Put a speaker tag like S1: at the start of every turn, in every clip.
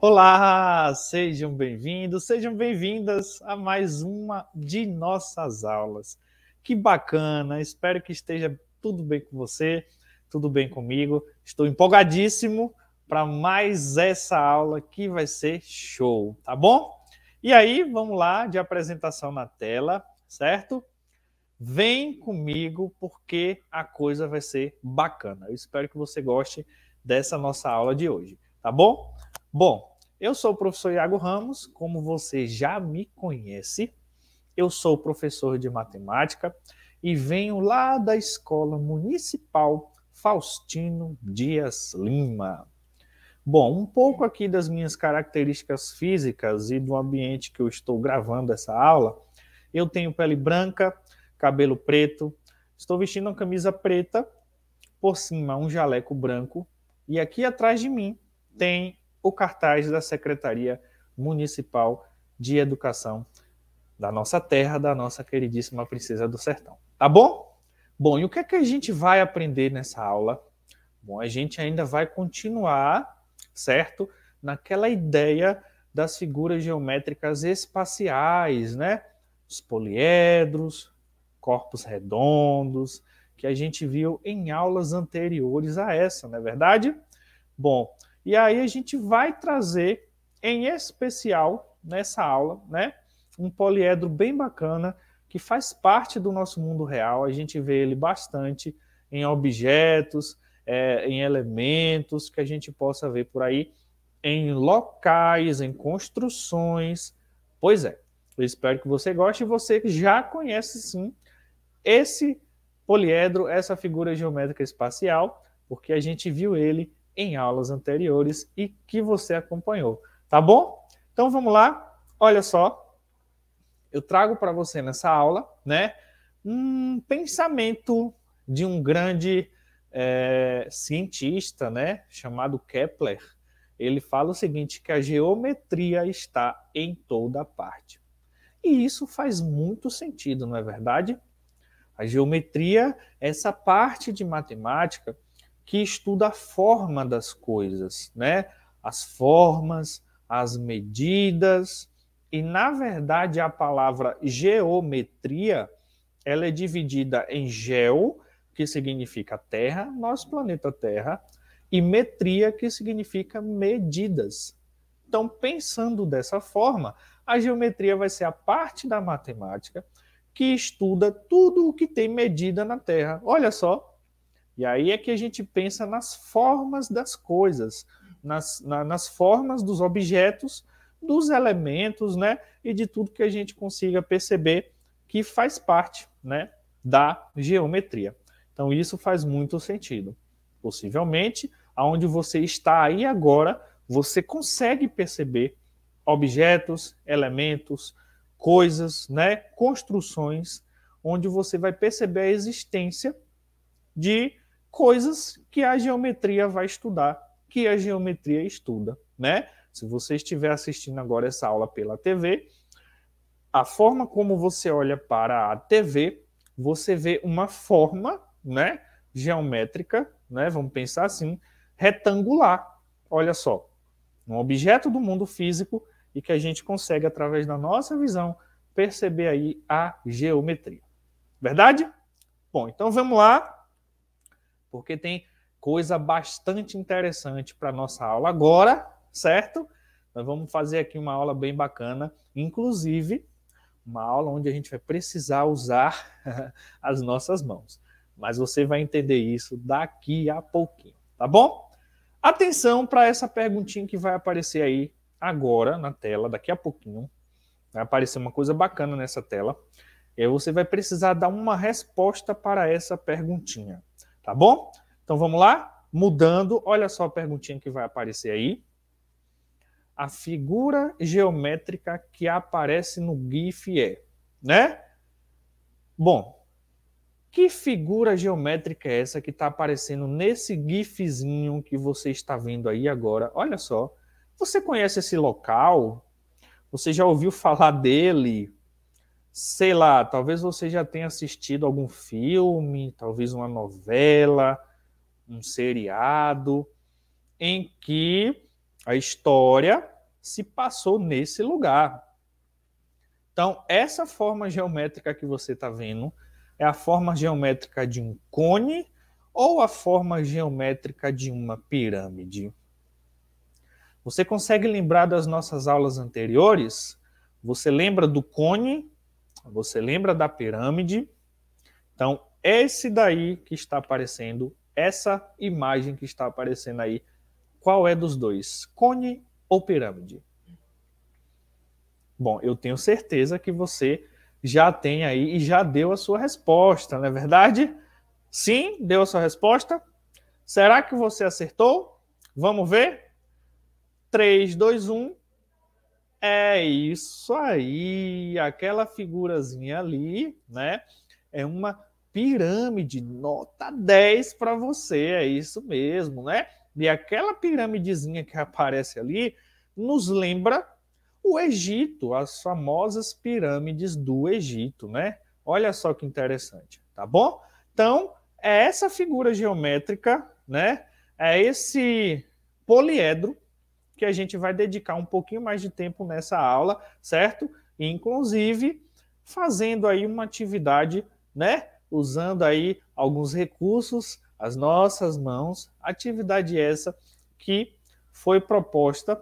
S1: Olá, sejam bem-vindos, sejam bem-vindas a mais uma de nossas aulas. Que bacana, espero que esteja tudo bem com você, tudo bem comigo. Estou empolgadíssimo para mais essa aula que vai ser show, tá bom? E aí, vamos lá de apresentação na tela, certo? Vem comigo porque a coisa vai ser bacana. Eu espero que você goste dessa nossa aula de hoje, tá bom? Bom, eu sou o professor Iago Ramos, como você já me conhece, eu sou professor de matemática e venho lá da Escola Municipal Faustino Dias Lima. Bom, um pouco aqui das minhas características físicas e do ambiente que eu estou gravando essa aula. Eu tenho pele branca, cabelo preto, estou vestindo uma camisa preta, por cima um jaleco branco e aqui atrás de mim tem o cartaz da Secretaria Municipal de Educação da nossa terra, da nossa queridíssima Princesa do Sertão. Tá bom? Bom, e o que é que a gente vai aprender nessa aula? Bom, a gente ainda vai continuar, certo? Naquela ideia das figuras geométricas espaciais, né? Os poliedros, corpos redondos, que a gente viu em aulas anteriores a essa, não é verdade? Bom, e aí a gente vai trazer, em especial nessa aula, né, um poliedro bem bacana que faz parte do nosso mundo real. A gente vê ele bastante em objetos, é, em elementos que a gente possa ver por aí, em locais, em construções. Pois é, eu espero que você goste. e Você já conhece sim esse poliedro, essa figura geométrica espacial, porque a gente viu ele em aulas anteriores e que você acompanhou, tá bom? Então vamos lá. Olha só, eu trago para você nessa aula, né, um pensamento de um grande é, cientista, né, chamado Kepler. Ele fala o seguinte, que a geometria está em toda parte. E isso faz muito sentido, não é verdade? A geometria, essa parte de matemática, que estuda a forma das coisas, né? As formas, as medidas. E, na verdade, a palavra geometria ela é dividida em geo, que significa terra, nosso planeta Terra, e metria, que significa medidas. Então, pensando dessa forma, a geometria vai ser a parte da matemática que estuda tudo o que tem medida na Terra. Olha só, e aí é que a gente pensa nas formas das coisas, nas, na, nas formas dos objetos, dos elementos, né? E de tudo que a gente consiga perceber que faz parte, né? Da geometria. Então isso faz muito sentido. Possivelmente, aonde você está aí agora, você consegue perceber objetos, elementos, coisas, né? Construções, onde você vai perceber a existência de coisas que a geometria vai estudar, que a geometria estuda, né? Se você estiver assistindo agora essa aula pela TV, a forma como você olha para a TV, você vê uma forma, né, geométrica, né, vamos pensar assim, retangular. Olha só, um objeto do mundo físico e que a gente consegue através da nossa visão perceber aí a geometria. Verdade? Bom, então vamos lá porque tem coisa bastante interessante para nossa aula agora, certo? Nós vamos fazer aqui uma aula bem bacana, inclusive uma aula onde a gente vai precisar usar as nossas mãos. Mas você vai entender isso daqui a pouquinho, tá bom? Atenção para essa perguntinha que vai aparecer aí agora na tela, daqui a pouquinho. Vai aparecer uma coisa bacana nessa tela. E aí você vai precisar dar uma resposta para essa perguntinha. Tá bom? Então vamos lá? Mudando, olha só a perguntinha que vai aparecer aí. A figura geométrica que aparece no GIF é, né? Bom, que figura geométrica é essa que está aparecendo nesse GIFzinho que você está vendo aí agora? Olha só. Você conhece esse local? Você já ouviu falar dele? sei lá, talvez você já tenha assistido algum filme, talvez uma novela, um seriado, em que a história se passou nesse lugar. Então, essa forma geométrica que você está vendo é a forma geométrica de um cone ou a forma geométrica de uma pirâmide. Você consegue lembrar das nossas aulas anteriores? Você lembra do cone você lembra da pirâmide? Então, esse daí que está aparecendo, essa imagem que está aparecendo aí, qual é dos dois? Cone ou pirâmide? Bom, eu tenho certeza que você já tem aí e já deu a sua resposta, não é verdade? Sim, deu a sua resposta. Será que você acertou? Vamos ver? 3, 2, 1. É isso aí, aquela figurazinha ali, né? É uma pirâmide, nota 10 para você, é isso mesmo, né? E aquela pirâmidezinha que aparece ali nos lembra o Egito, as famosas pirâmides do Egito, né? Olha só que interessante, tá bom? Então, é essa figura geométrica, né? É esse poliedro que a gente vai dedicar um pouquinho mais de tempo nessa aula, certo? Inclusive fazendo aí uma atividade, né? Usando aí alguns recursos, as nossas mãos, atividade essa que foi proposta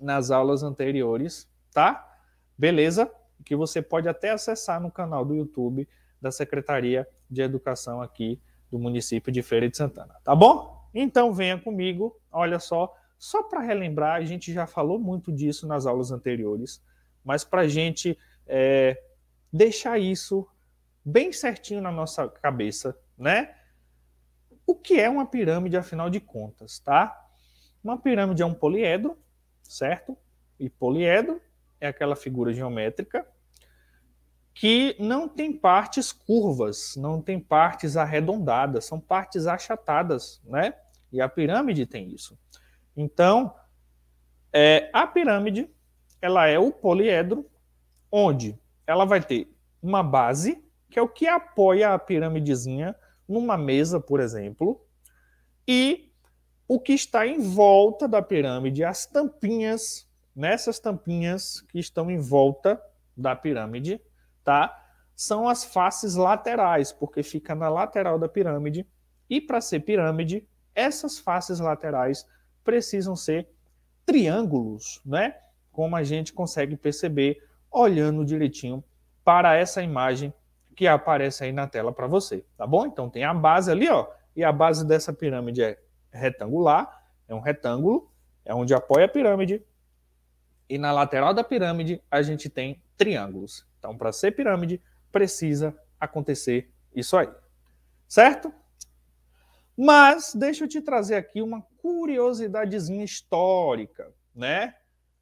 S1: nas aulas anteriores, tá? Beleza? Que você pode até acessar no canal do YouTube da Secretaria de Educação aqui do município de Feira de Santana, tá bom? Então venha comigo, olha só, só para relembrar, a gente já falou muito disso nas aulas anteriores, mas para a gente é, deixar isso bem certinho na nossa cabeça, né? O que é uma pirâmide, afinal de contas, tá? Uma pirâmide é um poliedro, certo? E poliedro é aquela figura geométrica que não tem partes curvas, não tem partes arredondadas, são partes achatadas, né? E a pirâmide tem isso. Então, é, a pirâmide ela é o poliedro, onde ela vai ter uma base, que é o que apoia a pirâmidezinha numa mesa, por exemplo, e o que está em volta da pirâmide, as tampinhas, nessas tampinhas que estão em volta da pirâmide, tá? São as faces laterais, porque fica na lateral da pirâmide, e para ser pirâmide, essas faces laterais precisam ser triângulos, né? Como a gente consegue perceber olhando direitinho para essa imagem que aparece aí na tela para você, tá bom? Então tem a base ali, ó, e a base dessa pirâmide é retangular, é um retângulo, é onde apoia a pirâmide. E na lateral da pirâmide a gente tem triângulos. Então para ser pirâmide precisa acontecer isso aí. Certo? Mas deixa eu te trazer aqui uma curiosidadezinha histórica, né?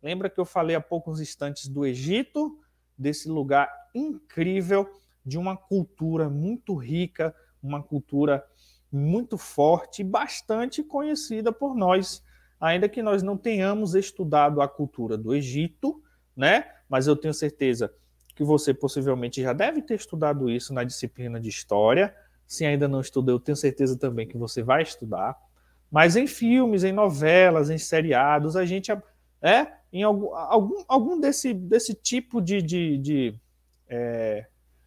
S1: Lembra que eu falei há poucos instantes do Egito, desse lugar incrível, de uma cultura muito rica, uma cultura muito forte, bastante conhecida por nós, ainda que nós não tenhamos estudado a cultura do Egito, né? Mas eu tenho certeza que você possivelmente já deve ter estudado isso na disciplina de história se ainda não estudou, eu tenho certeza também que você vai estudar. Mas em filmes, em novelas, em seriados, a gente é em algum, algum, algum desse, desse tipo de, de, de, é,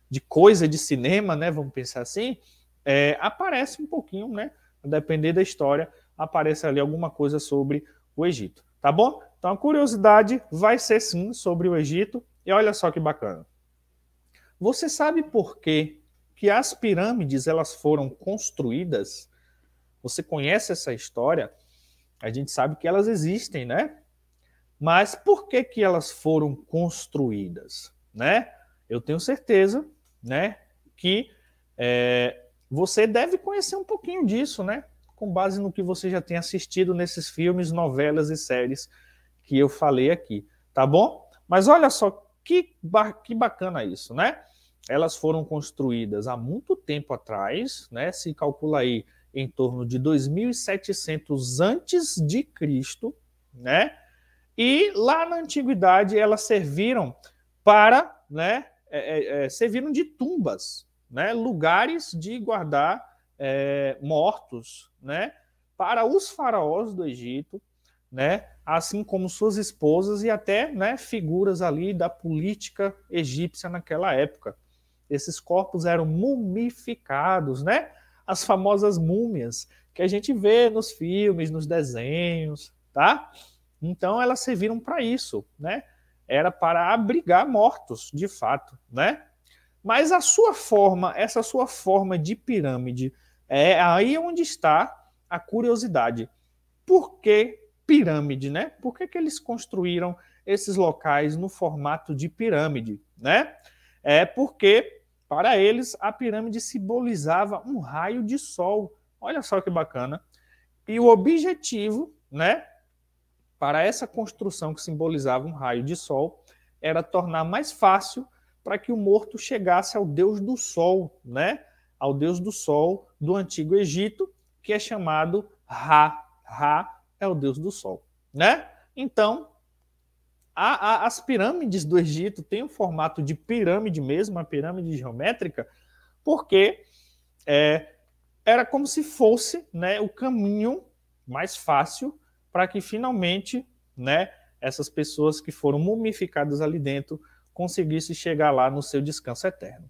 S1: de coisa de cinema, né? Vamos pensar assim, é, aparece um pouquinho, né? A depender da história, aparece ali alguma coisa sobre o Egito. Tá bom? Então a curiosidade vai ser sim sobre o Egito. E olha só que bacana. Você sabe por que que as pirâmides elas foram construídas. Você conhece essa história? A gente sabe que elas existem, né? Mas por que que elas foram construídas, né? Eu tenho certeza, né, que é, você deve conhecer um pouquinho disso, né? Com base no que você já tem assistido nesses filmes, novelas e séries que eu falei aqui, tá bom? Mas olha só que, ba que bacana isso, né? elas foram construídas há muito tempo atrás, né? Se calcula aí em torno de 2700 antes de Cristo, né? E lá na antiguidade elas serviram para, né? É, é, é, serviram de tumbas, né? Lugares de guardar é, mortos, né? Para os faraós do Egito, né? Assim como suas esposas e até, né? Figuras ali da política egípcia naquela época. Esses corpos eram mumificados, né? As famosas múmias que a gente vê nos filmes, nos desenhos, tá? Então elas serviram para isso, né? Era para abrigar mortos, de fato, né? Mas a sua forma, essa sua forma de pirâmide, é aí onde está a curiosidade. Por que pirâmide, né? Por que, que eles construíram esses locais no formato de pirâmide, né? É porque para eles, a pirâmide simbolizava um raio de sol. Olha só que bacana. E o objetivo, né, para essa construção que simbolizava um raio de sol, era tornar mais fácil para que o morto chegasse ao deus do sol, né? Ao deus do sol do antigo Egito, que é chamado Ra. Ra é o deus do sol, né? Então, a, a, as pirâmides do Egito têm o um formato de pirâmide mesmo, uma pirâmide geométrica, porque é, era como se fosse né, o caminho mais fácil para que finalmente né, essas pessoas que foram mumificadas ali dentro conseguissem chegar lá no seu descanso eterno.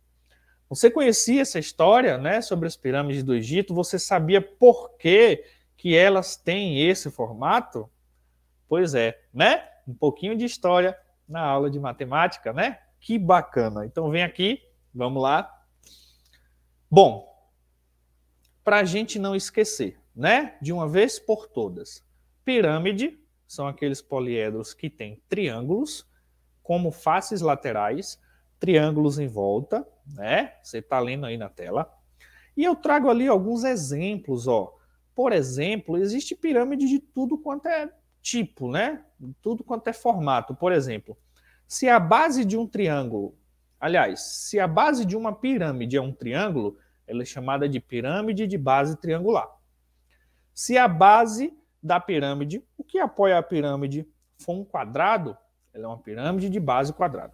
S1: Você conhecia essa história né, sobre as pirâmides do Egito? Você sabia por que, que elas têm esse formato? Pois é, né? um pouquinho de história na aula de matemática, né? Que bacana. Então vem aqui, vamos lá. Bom, para a gente não esquecer, né? De uma vez por todas, pirâmide são aqueles poliedros que têm triângulos como faces laterais, triângulos em volta, né? Você está lendo aí na tela. E eu trago ali alguns exemplos, ó. Por exemplo, existe pirâmide de tudo quanto é tipo, né? Tudo quanto é formato. Por exemplo, se a base de um triângulo, aliás, se a base de uma pirâmide é um triângulo, ela é chamada de pirâmide de base triangular. Se a base da pirâmide, o que apoia a pirâmide, for um quadrado, ela é uma pirâmide de base quadrada.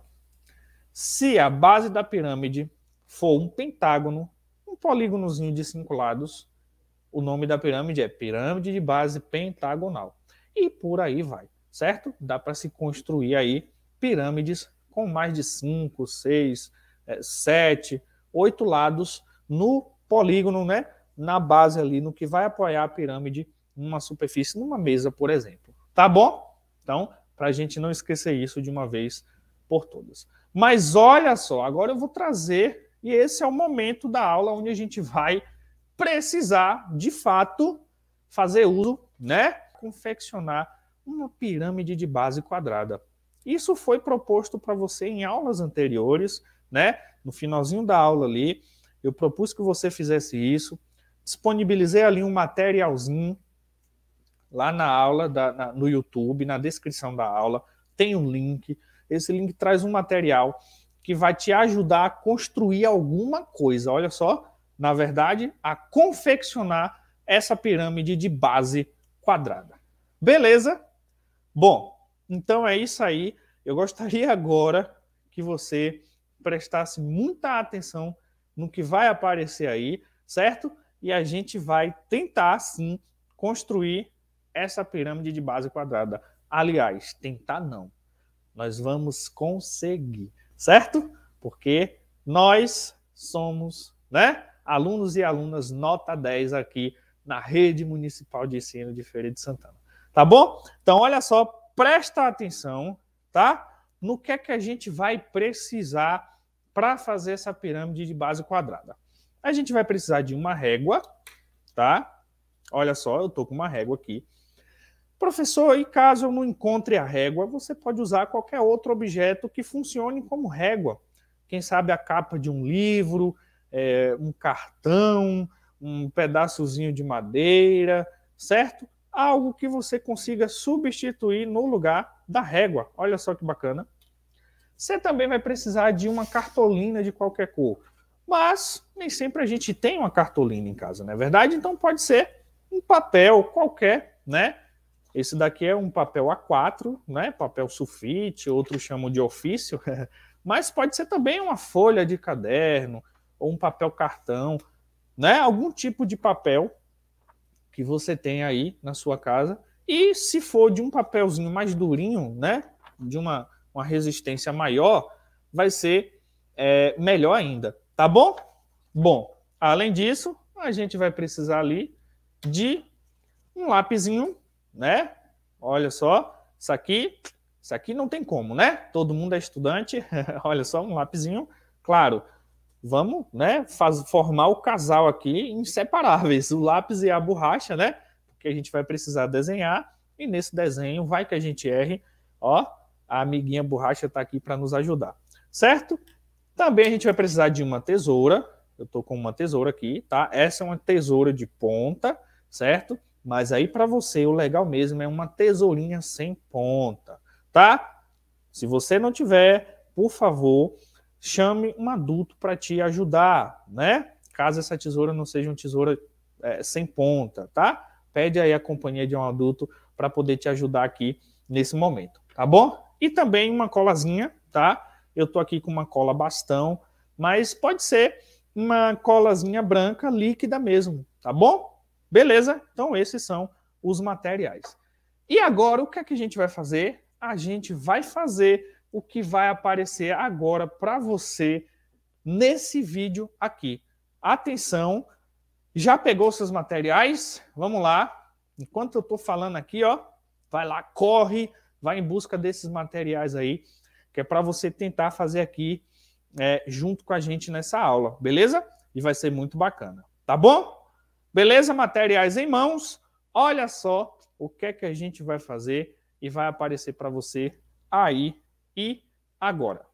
S1: Se a base da pirâmide for um pentágono, um polígonozinho de cinco lados, o nome da pirâmide é pirâmide de base pentagonal e por aí vai, certo? Dá para se construir aí pirâmides com mais de 5, 6, 7, 8 lados no polígono, né? Na base ali, no que vai apoiar a pirâmide numa superfície, numa mesa, por exemplo. Tá bom? Então, para a gente não esquecer isso de uma vez por todas. Mas olha só, agora eu vou trazer, e esse é o momento da aula onde a gente vai precisar, de fato, fazer uso, né? confeccionar uma pirâmide de base quadrada. Isso foi proposto para você em aulas anteriores, né? No finalzinho da aula ali, eu propus que você fizesse isso. Disponibilizei ali um materialzinho lá na aula, da, na, no YouTube, na descrição da aula, tem um link. Esse link traz um material que vai te ajudar a construir alguma coisa. Olha só, na verdade, a confeccionar essa pirâmide de base quadrada. Beleza? Bom, então é isso aí. Eu gostaria agora que você prestasse muita atenção no que vai aparecer aí, certo? E a gente vai tentar, sim, construir essa pirâmide de base quadrada. Aliás, tentar não. Nós vamos conseguir, certo? Porque nós somos, né? Alunos e alunas nota 10 aqui na rede municipal de ensino de Feira de Santana. Tá bom? Então, olha só, presta atenção, tá? No que é que a gente vai precisar para fazer essa pirâmide de base quadrada. A gente vai precisar de uma régua, tá? Olha só, eu estou com uma régua aqui. Professor, e caso eu não encontre a régua, você pode usar qualquer outro objeto que funcione como régua. Quem sabe a capa de um livro, é, um cartão, um pedaçozinho de madeira, certo? Algo que você consiga substituir no lugar da régua. Olha só que bacana. Você também vai precisar de uma cartolina de qualquer cor. Mas nem sempre a gente tem uma cartolina em casa, não é verdade? Então pode ser um papel qualquer, né? Esse daqui é um papel A4, né? Papel sulfite, outros chamam de ofício, mas pode ser também uma folha de caderno ou um papel cartão né? Algum tipo de papel que você tem aí na sua casa. E se for de um papelzinho mais durinho, né? De uma, uma resistência maior, vai ser é, melhor ainda, tá bom? Bom, além disso, a gente vai precisar ali de um lapisinho, né? Olha só, isso aqui, isso aqui não tem como, né? Todo mundo é estudante, olha só, um lapisinho, claro vamos, né, faz, formar o casal aqui inseparáveis, o lápis e a borracha, né? Porque a gente vai precisar desenhar e nesse desenho vai que a gente erre, ó, a amiguinha borracha está aqui para nos ajudar, certo? Também a gente vai precisar de uma tesoura, eu estou com uma tesoura aqui, tá? Essa é uma tesoura de ponta, certo? Mas aí para você o legal mesmo é uma tesourinha sem ponta, tá? Se você não tiver, por favor, chame um adulto para te ajudar, né? Caso essa tesoura não seja uma tesoura é, sem ponta, tá? Pede aí a companhia de um adulto para poder te ajudar aqui nesse momento, tá bom? E também uma colazinha, tá? Eu tô aqui com uma cola bastão, mas pode ser uma colazinha branca líquida mesmo, tá bom? Beleza? Então esses são os materiais. E agora o que é que a gente vai fazer? A gente vai fazer o que vai aparecer agora para você nesse vídeo aqui. Atenção, já pegou seus materiais? Vamos lá. Enquanto eu estou falando aqui, ó, vai lá, corre, vai em busca desses materiais aí, que é para você tentar fazer aqui é, junto com a gente nessa aula, beleza? E vai ser muito bacana, tá bom? Beleza? Materiais em mãos. Olha só o que é que a gente vai fazer e vai aparecer para você aí e agora.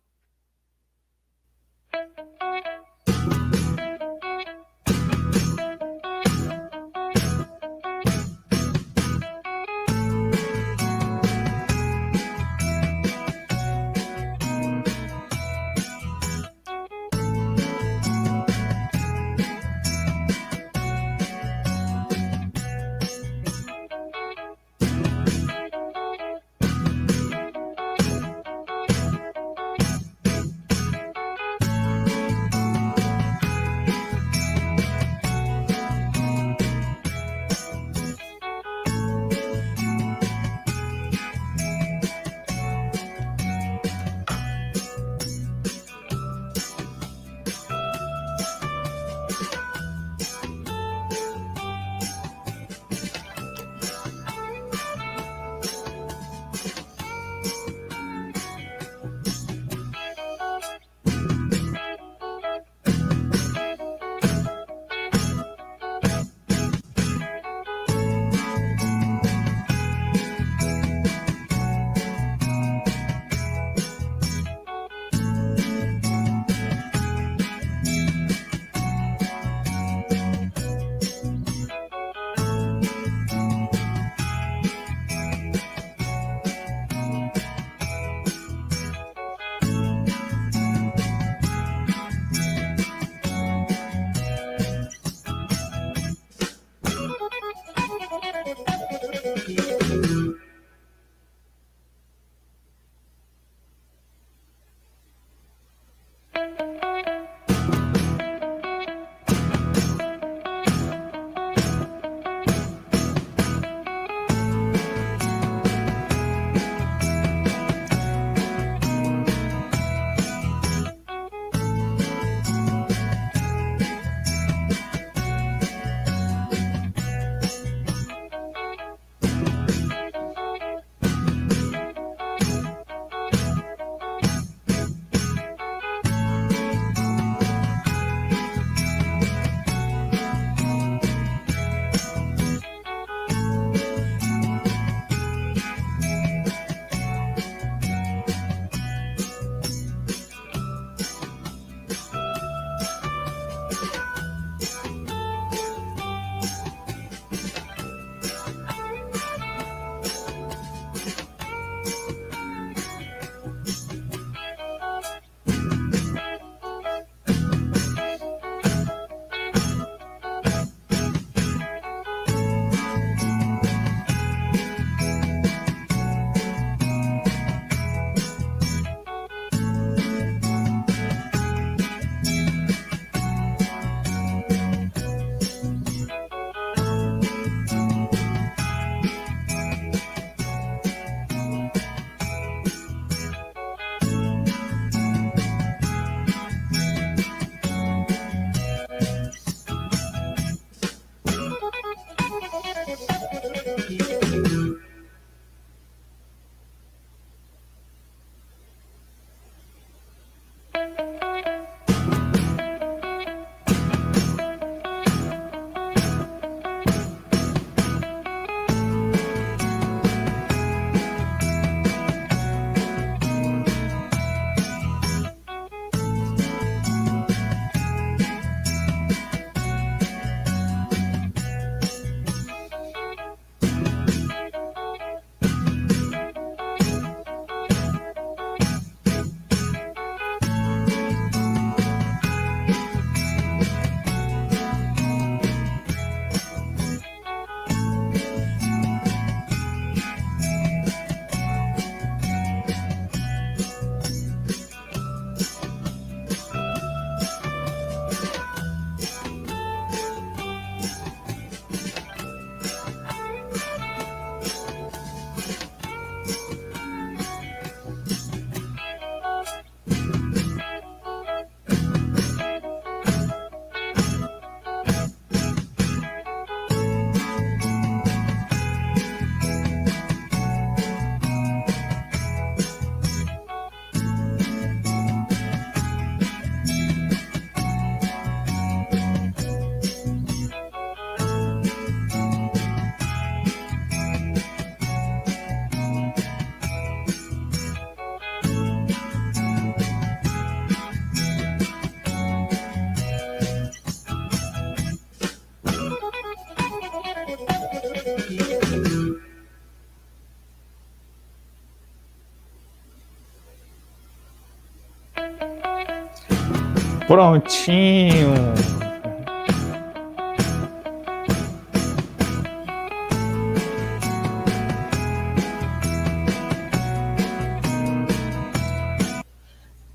S1: Prontinho.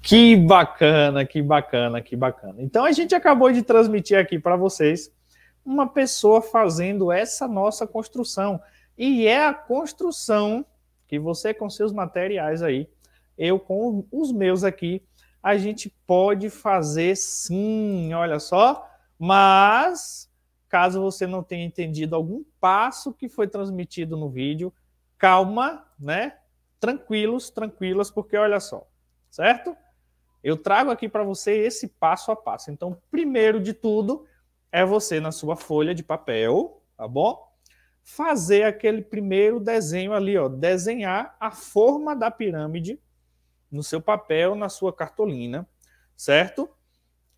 S1: Que bacana, que bacana, que bacana. Então a gente acabou de transmitir aqui para vocês uma pessoa fazendo essa nossa construção. E é a construção que você com seus materiais aí, eu com os meus aqui, a gente pode fazer sim, olha só. Mas, caso você não tenha entendido algum passo que foi transmitido no vídeo, calma, né? Tranquilos, tranquilas, porque olha só, certo? Eu trago aqui para você esse passo a passo. Então, primeiro de tudo, é você na sua folha de papel, tá bom? Fazer aquele primeiro desenho ali, ó, desenhar a forma da pirâmide no seu papel, na sua cartolina, certo?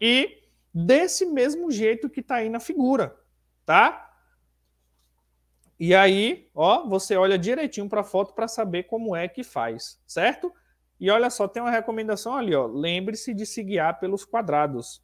S1: E desse mesmo jeito que está aí na figura, tá? E aí, ó, você olha direitinho para a foto para saber como é que faz, certo? E olha só, tem uma recomendação ali, ó. Lembre-se de se guiar pelos quadrados.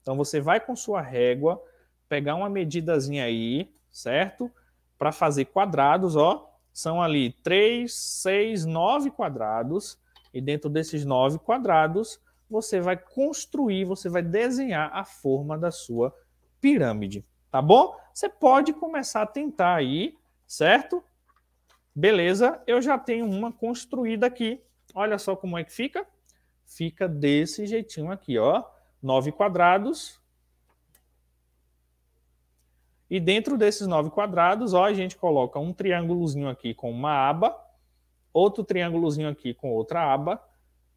S1: Então você vai com sua régua, pegar uma medidazinha aí, certo? Para fazer quadrados, ó. São ali 3, 6, 9 quadrados. E dentro desses nove quadrados, você vai construir, você vai desenhar a forma da sua pirâmide, tá bom? Você pode começar a tentar aí, certo? Beleza, eu já tenho uma construída aqui. Olha só como é que fica. Fica desse jeitinho aqui, ó. Nove quadrados. E dentro desses nove quadrados, ó, a gente coloca um triângulozinho aqui com uma aba outro triângulozinho aqui com outra aba,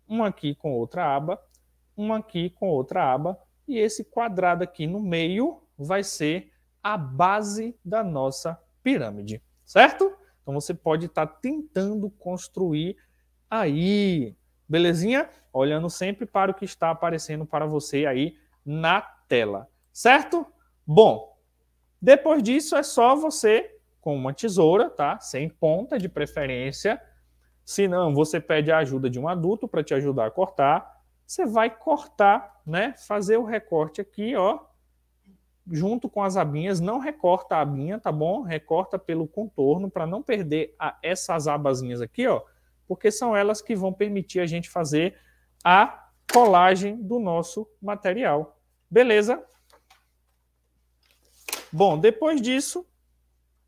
S1: um aqui com outra aba, um aqui com outra aba, e esse quadrado aqui no meio vai ser a base da nossa pirâmide, certo? Então você pode estar tá tentando construir aí, belezinha? Olhando sempre para o que está aparecendo para você aí na tela, certo? Bom, depois disso é só você com uma tesoura, tá? Sem ponta de preferência, se não, você pede a ajuda de um adulto para te ajudar a cortar. Você vai cortar, né? Fazer o recorte aqui, ó, junto com as abinhas, não recorta a abinha, tá bom? Recorta pelo contorno para não perder a, essas abazinhas aqui, ó, porque são elas que vão permitir a gente fazer a colagem do nosso material. Beleza? Bom, depois disso,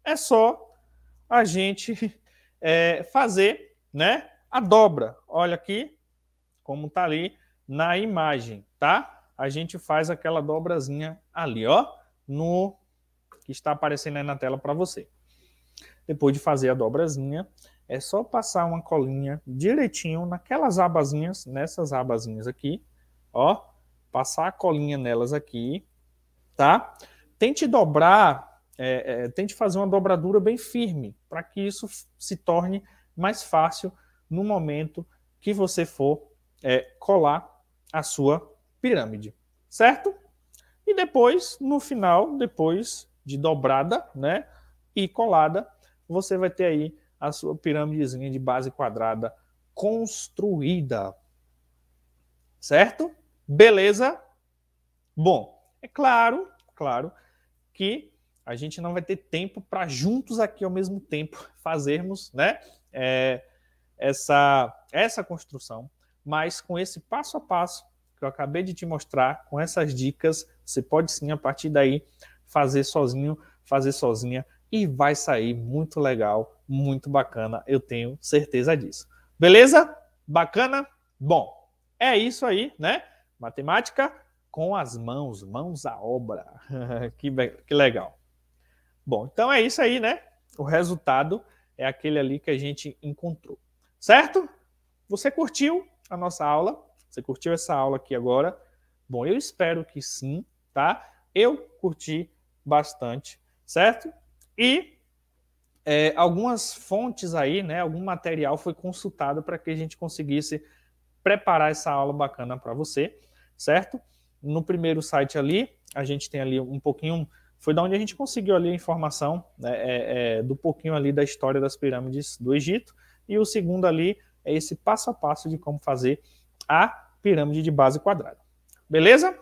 S1: é só a gente é, fazer né? A dobra, olha aqui como tá ali na imagem, tá? A gente faz aquela dobrazinha ali, ó, no que está aparecendo aí na tela para você. Depois de fazer a dobrazinha, é só passar uma colinha direitinho naquelas abazinhas, nessas abazinhas aqui, ó, passar a colinha nelas aqui, tá? Tente dobrar, é, é, tente fazer uma dobradura bem firme, para que isso se torne mais fácil no momento que você for é, colar a sua pirâmide, certo? E depois, no final, depois de dobrada, né, e colada, você vai ter aí a sua pirâmidezinha de base quadrada construída, certo? Beleza? Bom, é claro, claro que a gente não vai ter tempo para juntos aqui ao mesmo tempo fazermos, né, é, essa, essa construção, mas com esse passo a passo que eu acabei de te mostrar, com essas dicas, você pode sim, a partir daí, fazer sozinho, fazer sozinha, e vai sair muito legal, muito bacana, eu tenho certeza disso. Beleza? Bacana? Bom, é isso aí, né? Matemática com as mãos, mãos à obra. que, que legal. Bom, então é isso aí, né? O resultado é aquele ali que a gente encontrou. Certo? Você curtiu a nossa aula? Você curtiu essa aula aqui agora? Bom, eu espero que sim, tá? Eu curti bastante, certo? E é, algumas fontes aí, né? Algum material foi consultado para que a gente conseguisse preparar essa aula bacana para você, certo? No primeiro site ali, a gente tem ali um pouquinho foi da onde a gente conseguiu ali a informação né, é, é, do pouquinho ali da história das pirâmides do Egito. E o segundo ali é esse passo a passo de como fazer a pirâmide de base quadrada. Beleza?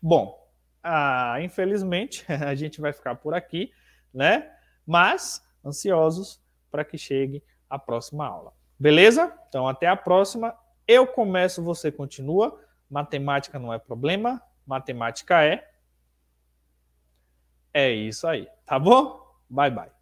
S1: Bom, ah, infelizmente a gente vai ficar por aqui, né? Mas ansiosos para que chegue a próxima aula. Beleza? Então até a próxima. Eu começo, você continua. Matemática não é problema, matemática é. É isso aí, tá bom? Bye, bye.